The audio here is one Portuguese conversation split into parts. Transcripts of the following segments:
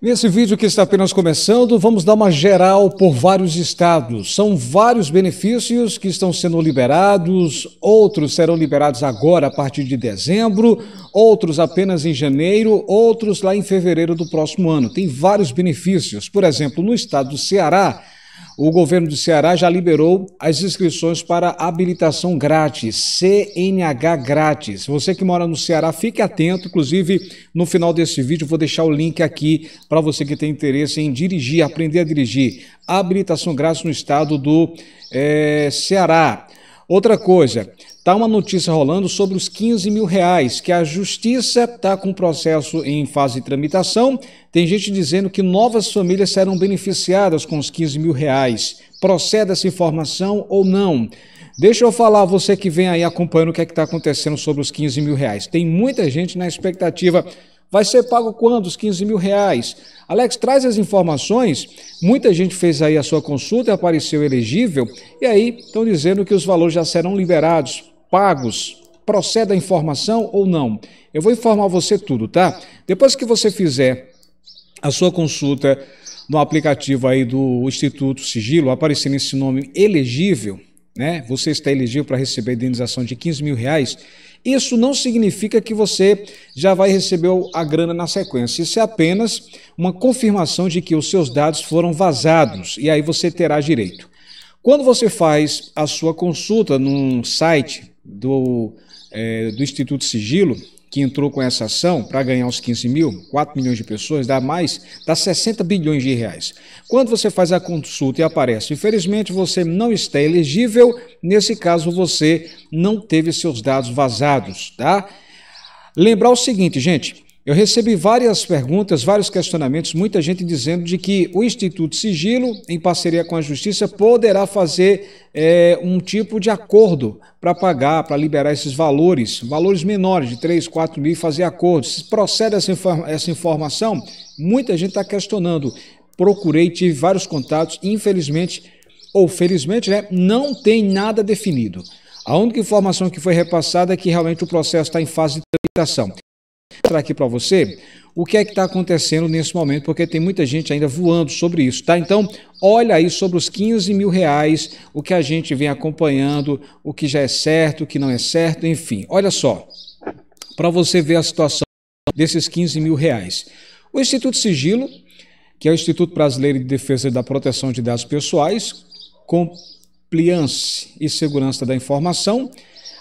Nesse vídeo que está apenas começando, vamos dar uma geral por vários estados. São vários benefícios que estão sendo liberados, outros serão liberados agora a partir de dezembro, outros apenas em janeiro, outros lá em fevereiro do próximo ano. Tem vários benefícios. Por exemplo, no estado do Ceará, o governo do Ceará já liberou as inscrições para habilitação grátis, CNH grátis. Você que mora no Ceará, fique atento. Inclusive, no final desse vídeo, vou deixar o link aqui para você que tem interesse em dirigir, aprender a dirigir. Habilitação grátis no estado do é, Ceará. Outra coisa, Está uma notícia rolando sobre os 15 mil reais, que a justiça está com o processo em fase de tramitação. Tem gente dizendo que novas famílias serão beneficiadas com os 15 mil reais. Procede essa informação ou não? Deixa eu falar, você que vem aí acompanhando o que é está acontecendo sobre os 15 mil reais. Tem muita gente na expectativa. Vai ser pago quando? Os 15 mil reais. Alex, traz as informações. Muita gente fez aí a sua consulta, e apareceu elegível, e aí estão dizendo que os valores já serão liberados pagos proceda a informação ou não. Eu vou informar você tudo, tá? Depois que você fizer a sua consulta no aplicativo aí do Instituto Sigilo, aparecendo esse nome elegível, né? Você está elegível para receber a indenização de 15 mil reais. Isso não significa que você já vai receber a grana na sequência. Isso é apenas uma confirmação de que os seus dados foram vazados e aí você terá direito. Quando você faz a sua consulta num site do, é, do Instituto Sigilo, que entrou com essa ação para ganhar os 15 mil, 4 milhões de pessoas, dá mais, dá 60 bilhões de reais. Quando você faz a consulta e aparece, infelizmente você não está elegível, nesse caso você não teve seus dados vazados, tá? Lembrar o seguinte, gente, eu recebi várias perguntas, vários questionamentos, muita gente dizendo de que o Instituto Sigilo, em parceria com a Justiça, poderá fazer é, um tipo de acordo para pagar, para liberar esses valores, valores menores, de 3, 4 mil, e fazer acordos. Se procede essa, informa essa informação? Muita gente está questionando. Procurei, tive vários contatos, infelizmente, ou felizmente, né, não tem nada definido. A única informação que foi repassada é que realmente o processo está em fase de tramitação mostrar aqui para você o que é que está acontecendo nesse momento, porque tem muita gente ainda voando sobre isso, tá? Então, olha aí sobre os 15 mil reais, o que a gente vem acompanhando, o que já é certo, o que não é certo, enfim. Olha só, para você ver a situação desses 15 mil reais. O Instituto Sigilo, que é o Instituto Brasileiro de Defesa da Proteção de Dados Pessoais, Compliance e Segurança da Informação,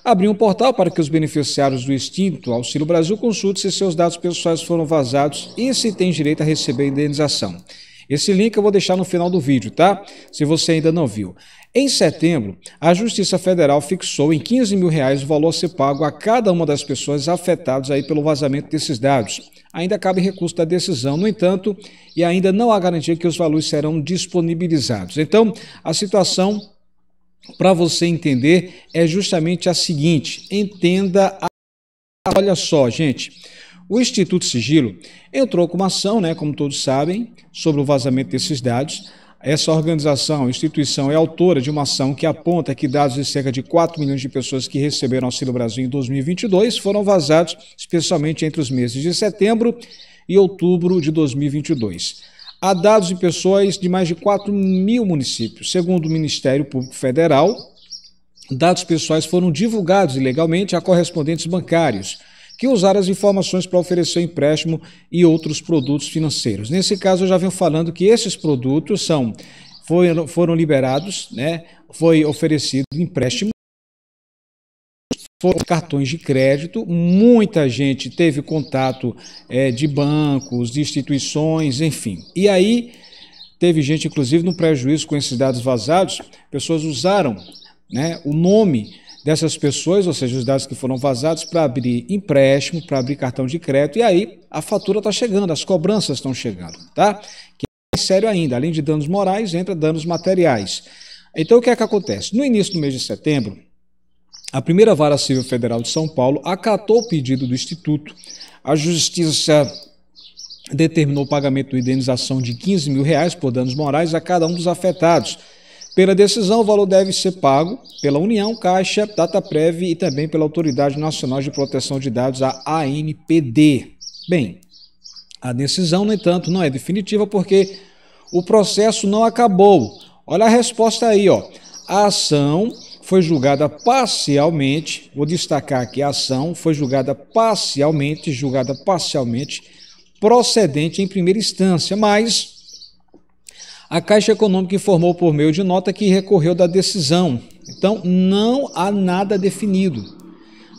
abriu um portal para que os beneficiários do extinto Auxílio Brasil consultem se seus dados pessoais foram vazados e se têm direito a receber a indenização. Esse link eu vou deixar no final do vídeo, tá? Se você ainda não viu. Em setembro, a Justiça Federal fixou em 15 mil reais o valor a ser pago a cada uma das pessoas afetadas aí pelo vazamento desses dados. Ainda cabe recurso da decisão, no entanto, e ainda não há garantia que os valores serão disponibilizados. Então, a situação para você entender é justamente a seguinte: entenda a. Olha só, gente. O Instituto Sigilo entrou com uma ação, né, como todos sabem, sobre o vazamento desses dados. Essa organização, instituição, é autora de uma ação que aponta que dados de cerca de 4 milhões de pessoas que receberam Auxílio Brasil em 2022 foram vazados, especialmente entre os meses de setembro e outubro de 2022 a dados de pessoas de mais de 4 mil municípios. Segundo o Ministério Público Federal, dados pessoais foram divulgados ilegalmente a correspondentes bancários que usaram as informações para oferecer empréstimo e outros produtos financeiros. Nesse caso, eu já venho falando que esses produtos são foram, foram liberados, né? Foi oferecido empréstimo foram cartões de crédito. Muita gente teve contato é, de bancos, de instituições, enfim. E aí teve gente, inclusive, no prejuízo com esses dados vazados, pessoas usaram né, o nome dessas pessoas, ou seja, os dados que foram vazados, para abrir empréstimo, para abrir cartão de crédito, e aí a fatura está chegando, as cobranças estão chegando, tá? Que é sério ainda, além de danos morais, entra danos materiais. Então o que é que acontece? No início do mês de setembro, a primeira vara civil federal de São Paulo acatou o pedido do Instituto. A Justiça determinou o pagamento de indenização de 15 mil reais por danos morais a cada um dos afetados. Pela decisão, o valor deve ser pago pela União, Caixa, Dataprev e também pela Autoridade Nacional de Proteção de Dados, a ANPD. Bem, a decisão, no entanto, não é definitiva porque o processo não acabou. Olha a resposta aí, ó. A ação foi julgada parcialmente, vou destacar aqui a ação, foi julgada parcialmente, julgada parcialmente, procedente em primeira instância, mas a Caixa Econômica informou por meio de nota que recorreu da decisão. Então, não há nada definido.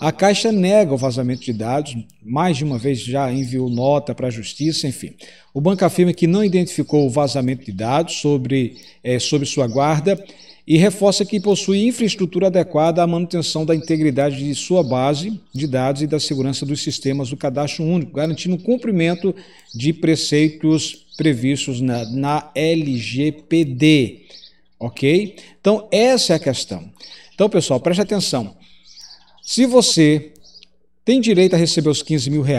A Caixa nega o vazamento de dados, mais de uma vez já enviou nota para a Justiça, enfim. O banco afirma que não identificou o vazamento de dados sobre, é, sobre sua guarda e reforça que possui infraestrutura adequada à manutenção da integridade de sua base de dados e da segurança dos sistemas do cadastro único, garantindo o cumprimento de preceitos previstos na, na LGPD. Ok? Então, essa é a questão. Então, pessoal, preste atenção. Se você tem direito a receber os 15 mil reais,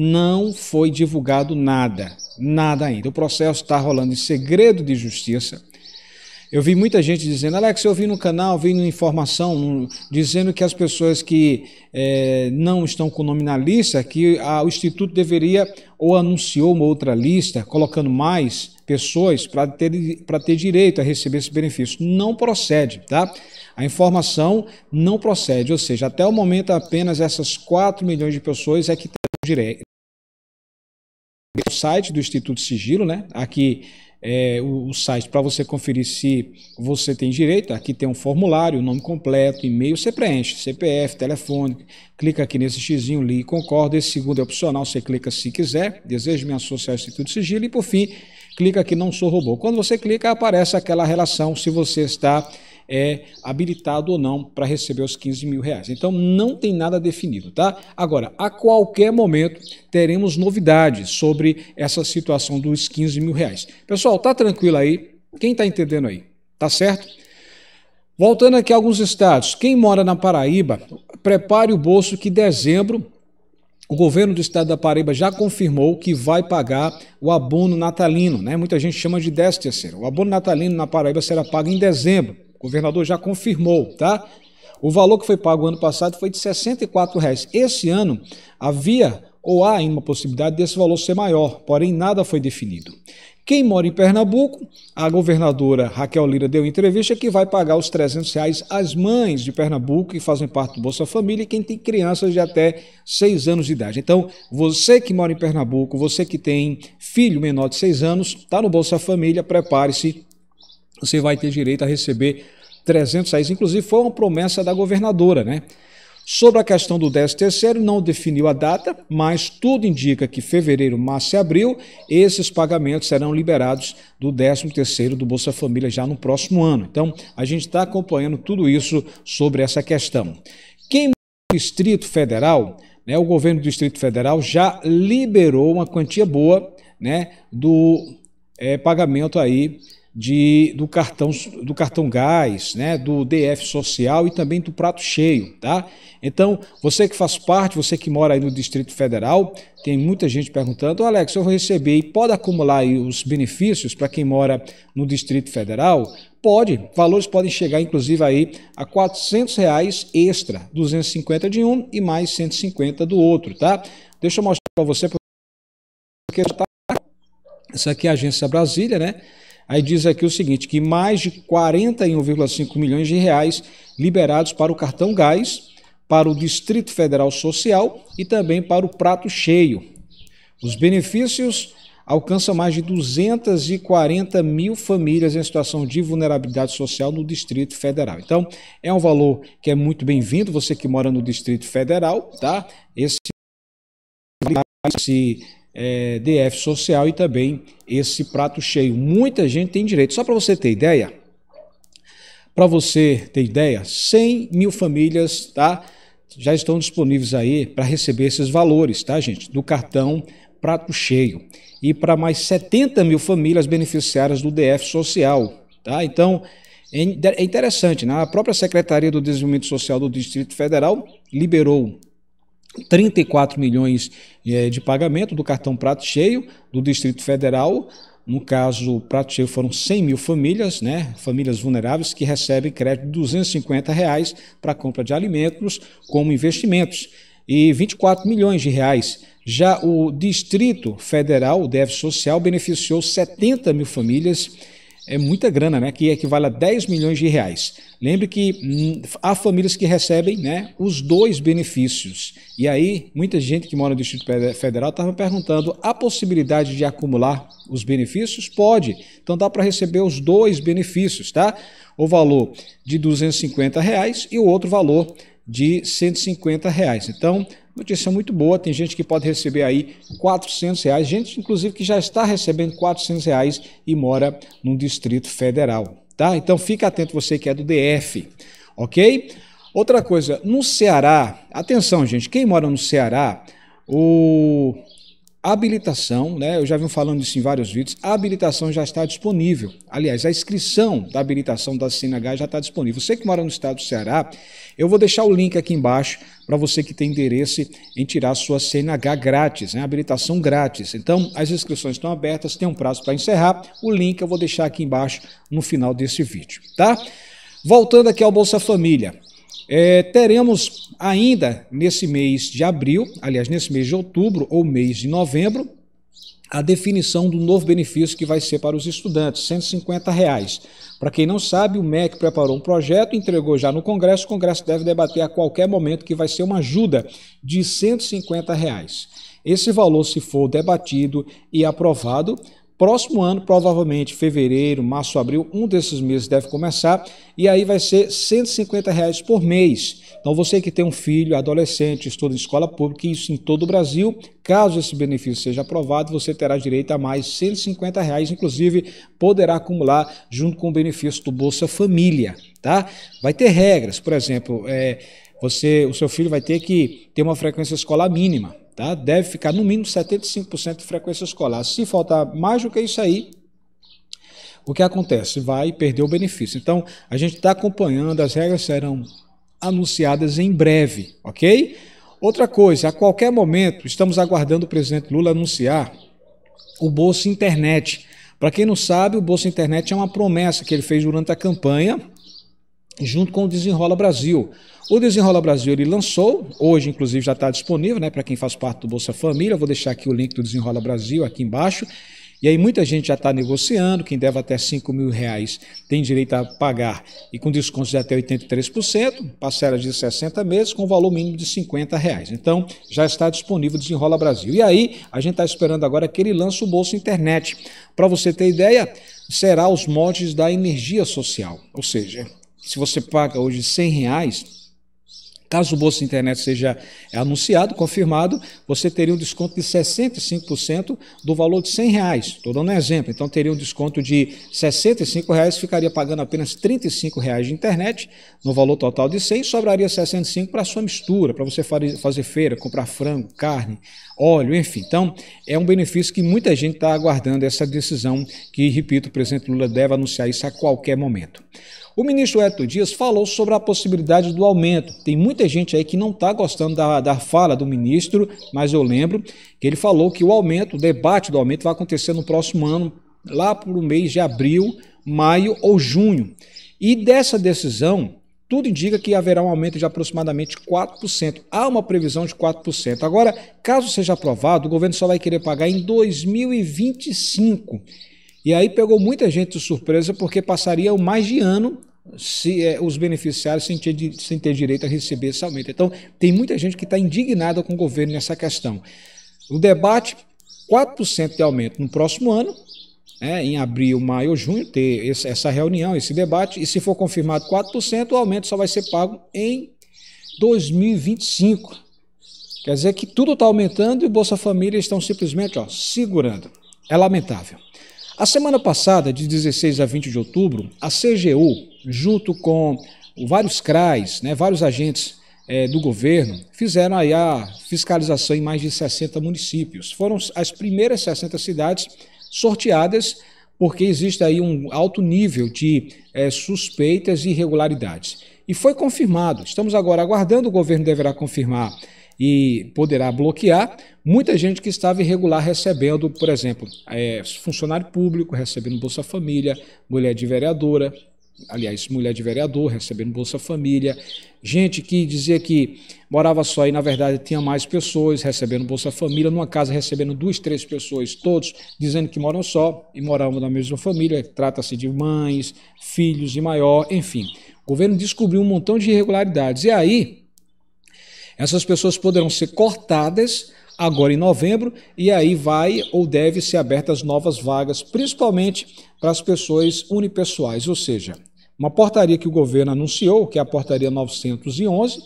não foi divulgado nada, nada ainda. O processo está rolando em segredo de justiça. Eu vi muita gente dizendo, Alex, eu vi no canal, vi na informação, dizendo que as pessoas que é, não estão com nome na lista, que a, o Instituto deveria ou anunciou uma outra lista, colocando mais pessoas para ter, ter direito a receber esse benefício. Não procede, tá? A informação não procede, ou seja, até o momento apenas essas 4 milhões de pessoas é que têm direito, é o site do Instituto Sigilo, né? Aqui é, o, o, site para você conferir se você tem direito. Aqui tem um formulário, nome completo, e-mail, você preenche, CPF, telefone, clica aqui nesse xizinho, li, concordo. Esse segundo é opcional, você clica se quiser, desejo me associar ao Instituto Sigilo e por fim, clica aqui não sou robô. Quando você clica, aparece aquela relação se você está é habilitado ou não para receber os 15 mil reais. Então não tem nada definido, tá? Agora, a qualquer momento teremos novidades sobre essa situação dos 15 mil reais. Pessoal, tá tranquilo aí? Quem tá entendendo aí? Tá certo? Voltando aqui a alguns estados, quem mora na Paraíba, prepare o bolso que dezembro o governo do estado da Paraíba já confirmou que vai pagar o abono natalino, né? Muita gente chama de décimo terceiro. O abono natalino na Paraíba será pago em dezembro. O governador já confirmou, tá? O valor que foi pago ano passado foi de R$ 64,00. Esse ano havia ou há ainda uma possibilidade desse valor ser maior, porém nada foi definido. Quem mora em Pernambuco, a governadora Raquel Lira deu entrevista que vai pagar os R$ reais às mães de Pernambuco que fazem parte do Bolsa Família e quem tem crianças de até 6 anos de idade. Então, você que mora em Pernambuco, você que tem filho menor de 6 anos, está no Bolsa Família, prepare-se você vai ter direito a receber 300 reais. Inclusive, foi uma promessa da governadora, né? Sobre a questão do 10 terceiro, não definiu a data, mas tudo indica que fevereiro, março e abril, esses pagamentos serão liberados do 13 terceiro do Bolsa Família já no próximo ano. Então, a gente está acompanhando tudo isso sobre essa questão. Quem o Distrito Federal, né, o governo do Distrito Federal já liberou uma quantia boa né, do é, pagamento aí de, do, cartão, do cartão gás, né, do DF social e também do prato cheio, tá? Então, você que faz parte, você que mora aí no Distrito Federal, tem muita gente perguntando, Alex, eu vou receber e pode acumular aí os benefícios para quem mora no Distrito Federal? Pode, valores podem chegar inclusive aí a 400 reais extra, 250 de um e mais 150 do outro, tá? Deixa eu mostrar para você, porque está. tá... Essa aqui é a Agência Brasília, né? Aí diz aqui o seguinte, que mais de 41,5 milhões de reais liberados para o cartão gás, para o Distrito Federal Social e também para o prato cheio. Os benefícios alcançam mais de 240 mil famílias em situação de vulnerabilidade social no Distrito Federal. Então, é um valor que é muito bem-vindo, você que mora no Distrito Federal, tá? Esse é, DF social e também esse prato cheio. Muita gente tem direito. Só para você ter ideia, para você ter ideia, 100 mil famílias tá, já estão disponíveis aí para receber esses valores, tá, gente? Do cartão prato cheio. E para mais 70 mil famílias beneficiárias do DF social, tá? Então, é, é interessante, né? A própria Secretaria do Desenvolvimento Social do Distrito Federal liberou 34 milhões eh, de pagamento do cartão Prato Cheio do Distrito Federal. No caso, Prato Cheio foram 100 mil famílias, né? famílias vulneráveis, que recebem crédito de 250 reais para compra de alimentos como investimentos e 24 milhões de reais. Já o Distrito Federal, o DEV Social, beneficiou 70 mil famílias é muita grana, né? Que equivale a 10 milhões de reais. Lembre que hum, há famílias que recebem né, os dois benefícios. E aí, muita gente que mora no Distrito Federal estava perguntando: a possibilidade de acumular os benefícios? Pode. Então dá para receber os dois benefícios, tá? O valor de 250 reais e o outro valor de 150 reais. Então, Notícia muito boa, tem gente que pode receber aí 400 reais, gente inclusive que já está recebendo 400 reais e mora num distrito federal, tá? Então fica atento você que é do DF, ok? Outra coisa, no Ceará, atenção gente, quem mora no Ceará, o habilitação, né? Eu já vim falando isso em vários vídeos. A habilitação já está disponível. Aliás, a inscrição da habilitação da CNH já está disponível. Você que mora no estado do Ceará, eu vou deixar o link aqui embaixo para você que tem interesse em tirar sua CNH grátis, né? habilitação grátis. Então, as inscrições estão abertas, tem um prazo para encerrar. O link eu vou deixar aqui embaixo no final desse vídeo, tá? Voltando aqui ao Bolsa Família. É, teremos ainda nesse mês de abril, aliás, nesse mês de outubro ou mês de novembro, a definição do novo benefício que vai ser para os estudantes, 150 reais. Para quem não sabe, o MEC preparou um projeto, entregou já no Congresso, o Congresso deve debater a qualquer momento que vai ser uma ajuda de 150 reais. Esse valor, se for debatido e aprovado, Próximo ano, provavelmente fevereiro, março, abril, um desses meses deve começar e aí vai ser 150 reais por mês. Então você que tem um filho, adolescente, estuda em escola pública, isso em todo o Brasil, caso esse benefício seja aprovado, você terá direito a mais 150 reais, inclusive poderá acumular junto com o benefício do Bolsa Família, tá? Vai ter regras, por exemplo, é, você, o seu filho vai ter que ter uma frequência escolar mínima. Tá? Deve ficar no mínimo 75% de frequência escolar. Se faltar mais do que isso aí, o que acontece? Vai perder o benefício. Então, a gente está acompanhando, as regras serão anunciadas em breve, ok? Outra coisa, a qualquer momento, estamos aguardando o presidente Lula anunciar o Bolsa Internet. Para quem não sabe, o Bolsa Internet é uma promessa que ele fez durante a campanha junto com o Desenrola Brasil. O Desenrola Brasil ele lançou, hoje inclusive já está disponível né, para quem faz parte do Bolsa Família. vou deixar aqui o link do Desenrola Brasil aqui embaixo. E aí muita gente já está negociando, quem deve até 5 mil reais tem direito a pagar e com descontos de até 83%, parcelas de 60 meses com valor mínimo de 50 reais. Então já está disponível o Desenrola Brasil. E aí a gente está esperando agora que ele lance o Bolsa Internet. Para você ter ideia, será os moldes da energia social, ou seja, se você paga hoje 100 reais, Caso o Bolsa Internet seja anunciado, confirmado, você teria um desconto de 65% do valor de 100 reais. Estou dando um exemplo. Então, teria um desconto de 65 reais, ficaria pagando apenas 35 reais de internet, no valor total de 100, sobraria 65 para sua mistura, para você fazer feira, comprar frango, carne, óleo, enfim. Então, é um benefício que muita gente está aguardando essa decisão que, repito, o presidente Lula deve anunciar isso a qualquer momento. O ministro Eto Dias falou sobre a possibilidade do aumento. Tem muita gente aí que não está gostando da, da fala do ministro, mas eu lembro que ele falou que o aumento, o debate do aumento, vai acontecer no próximo ano, lá para o mês de abril, maio ou junho. E dessa decisão, tudo indica que haverá um aumento de aproximadamente 4%. Há uma previsão de 4%. Agora, caso seja aprovado, o governo só vai querer pagar em 2025. E aí pegou muita gente de surpresa porque passaria mais de ano se é, os beneficiários sem ter, sem ter direito a receber esse aumento. Então, tem muita gente que está indignada com o governo nessa questão. O debate, 4% de aumento no próximo ano, né, em abril, maio ou junho, ter esse, essa reunião, esse debate, e se for confirmado 4%, o aumento só vai ser pago em 2025. Quer dizer que tudo está aumentando e o Bolsa Família estão simplesmente ó, segurando. É lamentável. A semana passada, de 16 a 20 de outubro, a CGU, junto com vários CRAs, né, vários agentes é, do governo, fizeram aí a fiscalização em mais de 60 municípios. Foram as primeiras 60 cidades sorteadas, porque existe aí um alto nível de é, suspeitas e irregularidades. E foi confirmado, estamos agora aguardando, o governo deverá confirmar e poderá bloquear muita gente que estava irregular recebendo, por exemplo, é, funcionário público recebendo Bolsa Família, mulher de vereadora, aliás, mulher de vereador recebendo Bolsa Família, gente que dizia que morava só e, na verdade, tinha mais pessoas recebendo Bolsa Família, numa casa recebendo duas, três pessoas, todos dizendo que moram só e moravam na mesma família, trata-se de mães, filhos e maior, enfim. O governo descobriu um montão de irregularidades. E aí, essas pessoas poderão ser cortadas agora em novembro, e aí vai ou deve ser abertas novas vagas, principalmente para as pessoas unipessoais, ou seja, uma portaria que o governo anunciou, que é a portaria 911,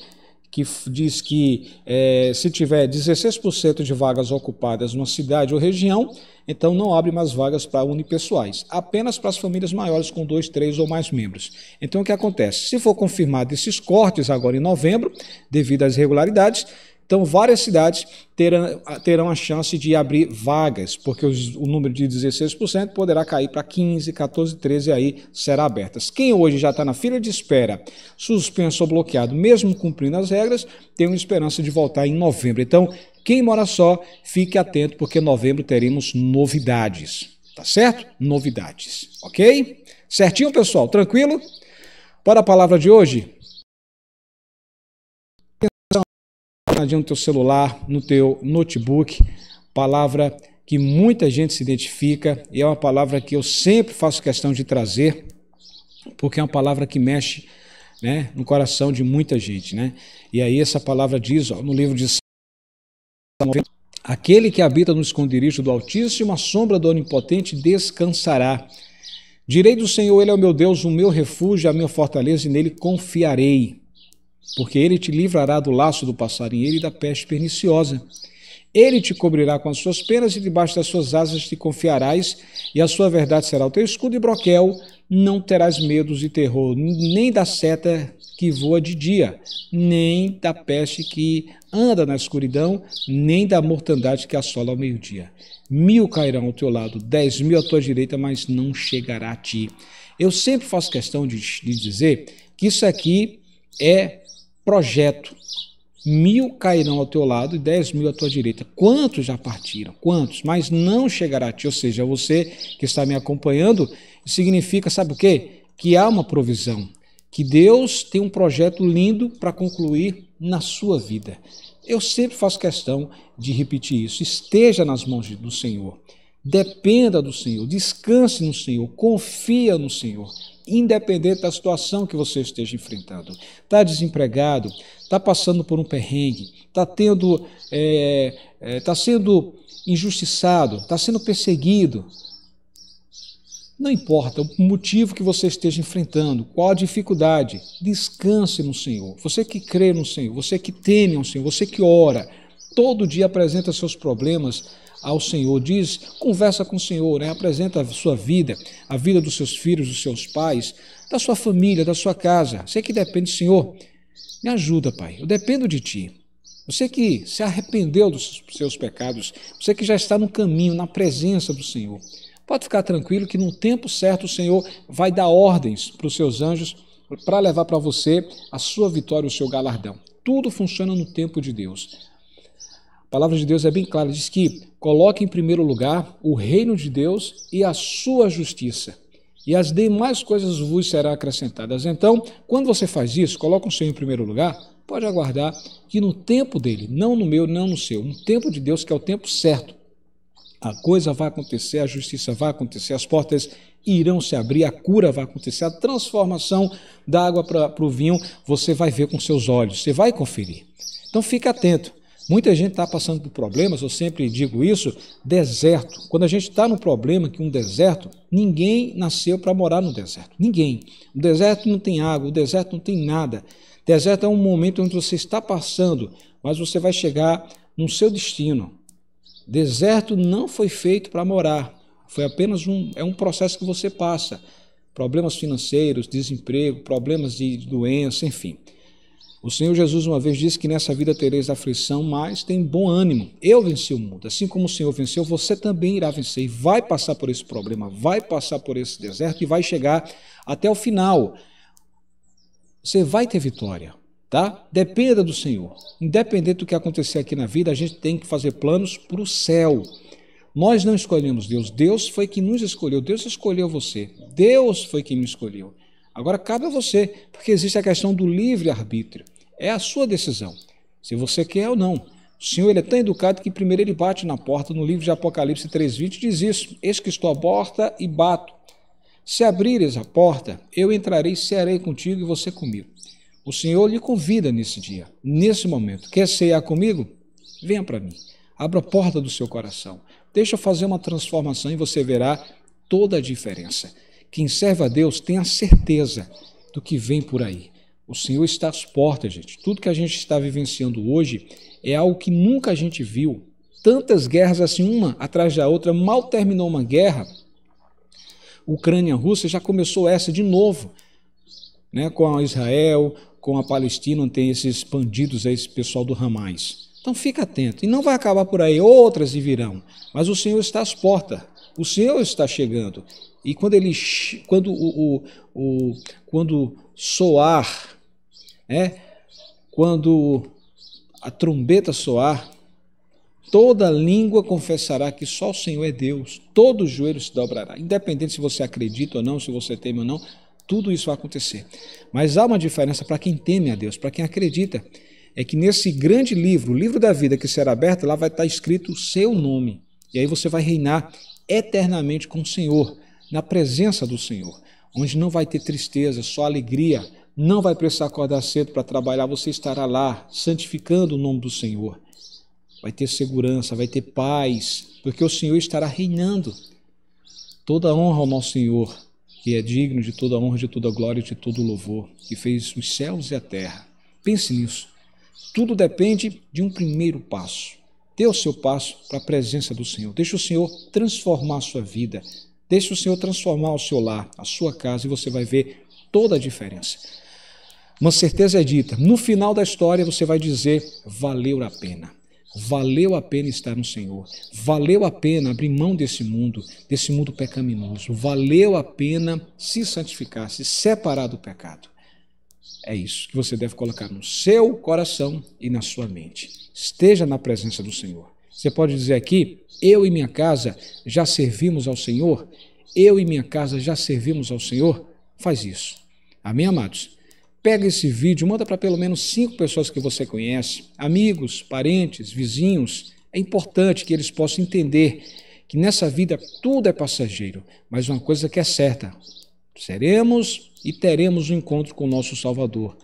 que diz que é, se tiver 16% de vagas ocupadas numa cidade ou região, então não abre mais vagas para unipessoais, apenas para as famílias maiores com dois, três ou mais membros. Então o que acontece? Se for confirmado esses cortes agora em novembro, devido às irregularidades, então, várias cidades terão, terão a chance de abrir vagas, porque os, o número de 16% poderá cair para 15, 14, 13 aí será abertas. Quem hoje já está na fila de espera, suspenso ou bloqueado, mesmo cumprindo as regras, tem uma esperança de voltar em novembro. Então, quem mora só, fique atento, porque em novembro teremos novidades. Tá certo? Novidades, ok? Certinho, pessoal? Tranquilo? Para a palavra de hoje, no teu celular, no teu notebook, palavra que muita gente se identifica e é uma palavra que eu sempre faço questão de trazer, porque é uma palavra que mexe né, no coração de muita gente. Né? E aí essa palavra diz ó, no livro de Aquele que habita no esconderijo do Altíssimo, a sombra do Onipotente descansará. Direi do Senhor, Ele é o meu Deus, o meu refúgio, a minha fortaleza, e nele confiarei porque ele te livrará do laço do passarinheiro e da peste perniciosa. Ele te cobrirá com as suas penas e debaixo das suas asas te confiarás, e a sua verdade será o teu escudo e broquel. Não terás medos e terror, nem da seta que voa de dia, nem da peste que anda na escuridão, nem da mortandade que assola ao meio-dia. Mil cairão ao teu lado, dez mil à tua direita, mas não chegará a ti. Eu sempre faço questão de, de dizer que isso aqui é projeto. Mil cairão ao teu lado e dez mil à tua direita. Quantos já partiram? Quantos? Mas não chegará a ti. Ou seja, você que está me acompanhando, significa, sabe o quê? Que há uma provisão. Que Deus tem um projeto lindo para concluir na sua vida. Eu sempre faço questão de repetir isso. Esteja nas mãos do Senhor. Dependa do Senhor. Descanse no Senhor. Confia no Senhor independente da situação que você esteja enfrentando. Está desempregado, está passando por um perrengue, está tendo, é, é, tá sendo injustiçado, está sendo perseguido. Não importa o motivo que você esteja enfrentando, qual a dificuldade, descanse no Senhor. Você que crê no Senhor, você que teme ao Senhor, você que ora, todo dia apresenta seus problemas ao Senhor, diz, conversa com o Senhor, né? apresenta a sua vida, a vida dos seus filhos, dos seus pais, da sua família, da sua casa. Você que depende do Senhor, me ajuda, Pai, eu dependo de Ti. Você que se arrependeu dos seus pecados, você que já está no caminho, na presença do Senhor, pode ficar tranquilo que no tempo certo o Senhor vai dar ordens para os seus anjos para levar para você a sua vitória, o seu galardão. Tudo funciona no tempo de Deus palavra de Deus é bem clara, diz que coloque em primeiro lugar o reino de Deus e a sua justiça, e as demais coisas vos serão acrescentadas. Então, quando você faz isso, coloca o Senhor em primeiro lugar, pode aguardar que no tempo dele, não no meu, não no seu, no tempo de Deus, que é o tempo certo, a coisa vai acontecer, a justiça vai acontecer, as portas irão se abrir, a cura vai acontecer, a transformação da água para o vinho, você vai ver com seus olhos, você vai conferir. Então fique atento. Muita gente está passando por problemas, eu sempre digo isso, deserto. Quando a gente está no problema que um deserto, ninguém nasceu para morar no deserto. Ninguém. O deserto não tem água, o deserto não tem nada. deserto é um momento onde você está passando, mas você vai chegar no seu destino. Deserto não foi feito para morar. Foi apenas um, é um processo que você passa. Problemas financeiros, desemprego, problemas de doença, enfim. O Senhor Jesus uma vez disse que nessa vida tereis aflição, mas tem bom ânimo. Eu venci o mundo. Assim como o Senhor venceu, você também irá vencer. E vai passar por esse problema, vai passar por esse deserto e vai chegar até o final. Você vai ter vitória, tá? Dependa do Senhor. Independente do que acontecer aqui na vida, a gente tem que fazer planos para o céu. Nós não escolhemos Deus, Deus foi quem nos escolheu, Deus escolheu você, Deus foi quem me escolheu. Agora cabe a você, porque existe a questão do livre-arbítrio. É a sua decisão, se você quer ou não. O Senhor ele é tão educado que primeiro ele bate na porta. No livro de Apocalipse 3,20 diz isso: Eis que estou à porta e bato. Se abrires a porta, eu entrarei, e cearei contigo e você comigo. O Senhor lhe convida nesse dia, nesse momento. Quer cear comigo? Venha para mim. Abra a porta do seu coração. Deixa eu fazer uma transformação e você verá toda a diferença. Quem serve a Deus tem a certeza do que vem por aí. O Senhor está às portas, gente. Tudo que a gente está vivenciando hoje é algo que nunca a gente viu. Tantas guerras assim, uma atrás da outra, mal terminou uma guerra. Ucrânia-Rússia já começou essa de novo, né? com a Israel, com a Palestina, tem esses bandidos, esse pessoal do Hamas. Então fica atento. E não vai acabar por aí, outras virão. Mas o Senhor está às portas. O Senhor está chegando. E quando ele quando o, o, o quando soar é? Quando a trombeta soar, toda língua confessará que só o Senhor é Deus, todo joelho se dobrará, independente se você acredita ou não, se você teme ou não, tudo isso vai acontecer. Mas há uma diferença para quem teme a Deus, para quem acredita, é que nesse grande livro, o livro da vida que será aberto, lá vai estar escrito o seu nome, e aí você vai reinar eternamente com o Senhor, na presença do Senhor, onde não vai ter tristeza, só alegria, não vai precisar acordar cedo para trabalhar, você estará lá, santificando o nome do Senhor. Vai ter segurança, vai ter paz, porque o Senhor estará reinando. Toda honra ao nosso Senhor, que é digno de toda honra, de toda glória e de todo louvor, que fez os céus e a terra. Pense nisso. Tudo depende de um primeiro passo. Dê o seu passo para a presença do Senhor. Deixe o Senhor transformar a sua vida. Deixe o Senhor transformar o seu lar, a sua casa, e você vai ver toda a diferença. Uma certeza é dita: no final da história você vai dizer, valeu a pena. Valeu a pena estar no Senhor. Valeu a pena abrir mão desse mundo, desse mundo pecaminoso. Valeu a pena se santificar, se separar do pecado. É isso que você deve colocar no seu coração e na sua mente. Esteja na presença do Senhor. Você pode dizer aqui: eu e minha casa já servimos ao Senhor. Eu e minha casa já servimos ao Senhor. Faz isso. Amém, amados? Pega esse vídeo, manda para pelo menos cinco pessoas que você conhece, amigos, parentes, vizinhos. É importante que eles possam entender que nessa vida tudo é passageiro, mas uma coisa que é certa: seremos e teremos um encontro com o nosso Salvador.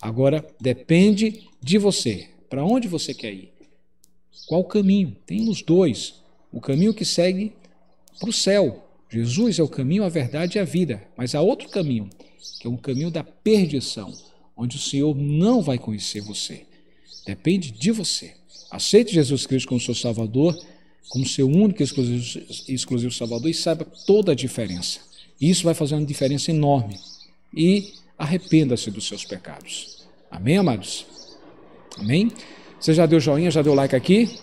Agora depende de você. Para onde você quer ir? Qual caminho? Temos dois. O caminho que segue para o céu. Jesus é o caminho, a verdade e a vida. Mas há outro caminho, que é um caminho da perdição, onde o Senhor não vai conhecer você. Depende de você. Aceite Jesus Cristo como seu Salvador, como seu único e exclusivo Salvador e saiba toda a diferença. Isso vai fazer uma diferença enorme. E arrependa-se dos seus pecados. Amém, amados? Amém? Você já deu joinha, já deu like aqui?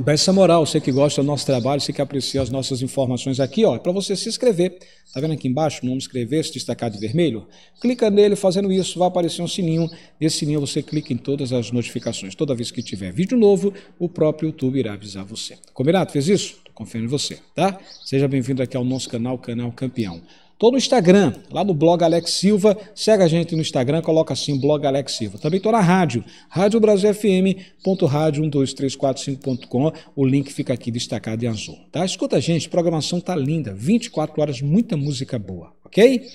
Dá essa moral, você que gosta do nosso trabalho, você que aprecia as nossas informações aqui, ó, é para você se inscrever. Tá vendo aqui embaixo, o nome inscrever, se destacar de vermelho? Clica nele fazendo isso, vai aparecer um sininho. Nesse sininho você clica em todas as notificações. Toda vez que tiver vídeo novo, o próprio YouTube irá avisar você. Combinado? Fez isso? Tô confiando em você, tá? Seja bem-vindo aqui ao nosso canal, Canal Campeão. Estou no Instagram, lá no blog Alex Silva. Segue a gente no Instagram, coloca assim, blog Alex Silva. Também estou na rádio, radiobrasilfm.radio12345.com. O link fica aqui destacado em azul. Tá? Escuta a gente, programação tá linda. 24 horas, muita música boa, ok?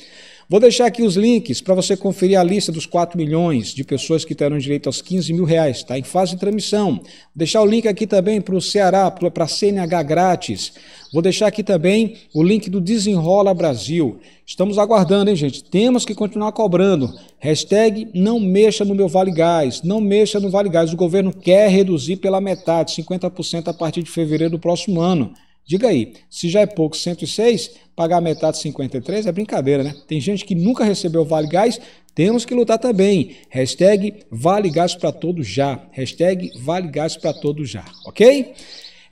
Vou deixar aqui os links para você conferir a lista dos 4 milhões de pessoas que terão direito aos 15 mil reais. Está em fase de transmissão. Vou deixar o link aqui também para o Ceará, para a CNH grátis. Vou deixar aqui também o link do Desenrola Brasil. Estamos aguardando, hein, gente? Temos que continuar cobrando. Hashtag não mexa no meu Vale Gás. Não mexa no Vale Gás. O governo quer reduzir pela metade, 50% a partir de fevereiro do próximo ano. Diga aí, se já é pouco 106, pagar metade de 53 é brincadeira, né? Tem gente que nunca recebeu Vale Gás, temos que lutar também. Hashtag Vale Gás para todos já. Hashtag Vale Gás para todos já, ok?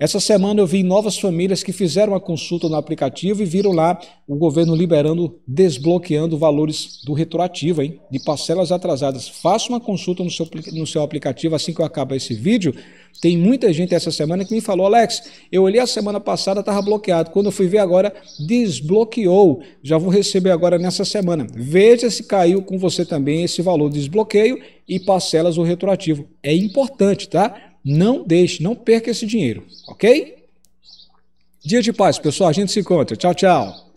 Essa semana eu vi novas famílias que fizeram a consulta no aplicativo e viram lá o governo liberando, desbloqueando valores do retroativo, hein? De parcelas atrasadas. Faça uma consulta no seu, no seu aplicativo assim que eu acabar esse vídeo. Tem muita gente essa semana que me falou, Alex, eu olhei a semana passada, estava bloqueado. Quando eu fui ver agora, desbloqueou. Já vou receber agora nessa semana. Veja se caiu com você também esse valor de desbloqueio e parcelas o retroativo. É importante, tá? Não deixe, não perca esse dinheiro, ok? Dia de paz, pessoal. A gente se encontra. Tchau, tchau.